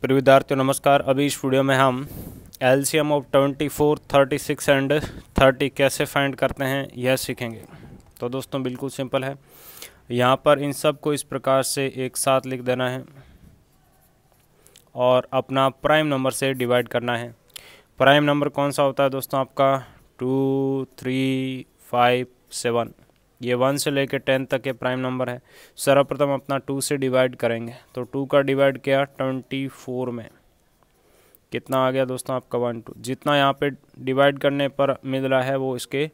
प्रिय विद्यार्थियों नमस्कार अभी इस वीडियो में हम M of twenty four thirty six and thirty कैसे फाइंड करते हैं यह सीखेंगे तो दोस्तों बिल्कुल सिंपल है यहाँ पर इन सब को इस प्रकार से एक साथ लिख देना है और अपना प्राइम नंबर से डिवाइड करना है प्राइम नंबर कौन सा होता है दोस्तों आपका टू थ्री फाइव सेवन ये वन से लेकर टेन तक के प्राइम नंबर है सर्वप्रथम अपना टू से डिवाइड करेंगे तो टू का डिवाइड किया ट्वेंटी फोर में कितना आ गया दोस्तों आपका वन टू जितना यहाँ पे डिवाइड करने पर मिल रहा है वो इसके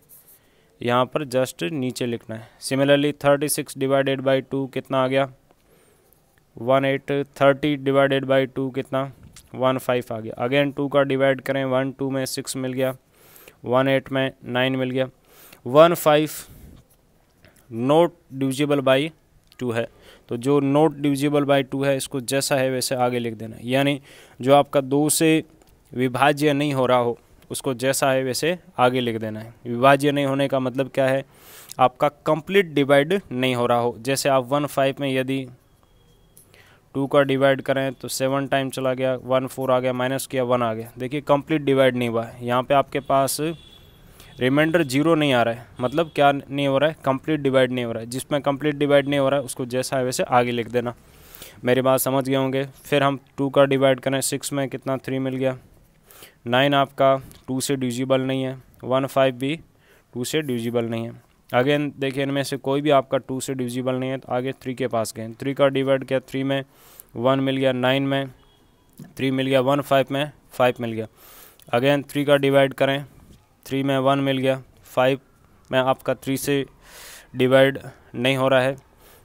यहाँ पर जस्ट नीचे लिखना है similarly thirty six divided by two कितना आ गया one eight thirty divided by two कितना वन फाइव आ गया अगेन टू का डिवाइड करें वन टू में सिक्स मिल गया वन एट में नाइन मिल गया one five not divisible by two है तो जो नोट डिविजिबल बाई टू है इसको जैसा है वैसे आगे लिख देना यानी जो आपका दो से विभाज्य नहीं हो रहा हो उसको जैसा है वैसे आगे लिख देना है विभाज्य नहीं होने का मतलब क्या है आपका कंप्लीट डिवाइड नहीं हो रहा हो जैसे आप वन फाइव में यदि टू का डिवाइड करें तो सेवन टाइम चला गया वन फोर आ गया माइनस किया वन आ गया देखिए कंप्लीट डिवाइड नहीं हुआ है यहाँ पर आपके पास रिमाइंडर जीरो नहीं आ रहा है मतलब क्या नहीं हो रहा है कंप्लीट डिवाइड नहीं हो रहा है जिसमें कंप्लीट डिवाइड नहीं हो रहा है उसको जैसा है वैसे आगे लिख देना मेरी बात समझ गए होंगे फिर हम टू का डिवाइड करें सिक्स में कितना थ्री मिल गया नाइन आपका टू से डिविजिबल नहीं है वन फाइव भी टू से डिजिबल नहीं है अगेन देखिए इनमें से कोई भी आपका टू से डिजिबल नहीं है तो आगे थ्री के पास गए थ्री का डिवाइड किया थ्री में वन मिल गया नाइन में थ्री मिल गया वन फाइव में फाइव मिल गया अगेन थ्री का डिवाइड करें थ्री में वन मिल गया फाइव में आपका थ्री से डिवाइड नहीं हो रहा है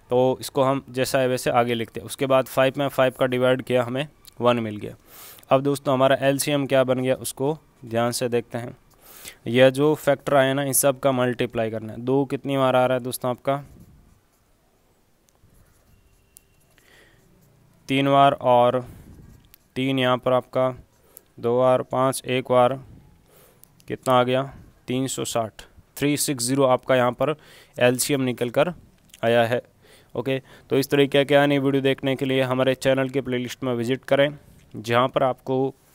तो इसको हम जैसा है वैसे आगे लिखते हैं उसके बाद फाइव में फाइव का डिवाइड किया हमें वन मिल गया अब दोस्तों हमारा एल क्या बन गया उसको ध्यान से देखते हैं यह जो फैक्टर आया ना इन सब का मल्टीप्लाई करना है दो कितनी बार आ रहा है दोस्तों आपका तीन बार और तीन यहाँ पर आपका दो बार पाँच एक बार कितना आ गया 360 360 आपका यहाँ पर एलसीएम निकल कर आया है ओके तो इस तरीके के आने वीडियो देखने के लिए हमारे चैनल के प्लेलिस्ट में विजिट करें जहाँ पर आपको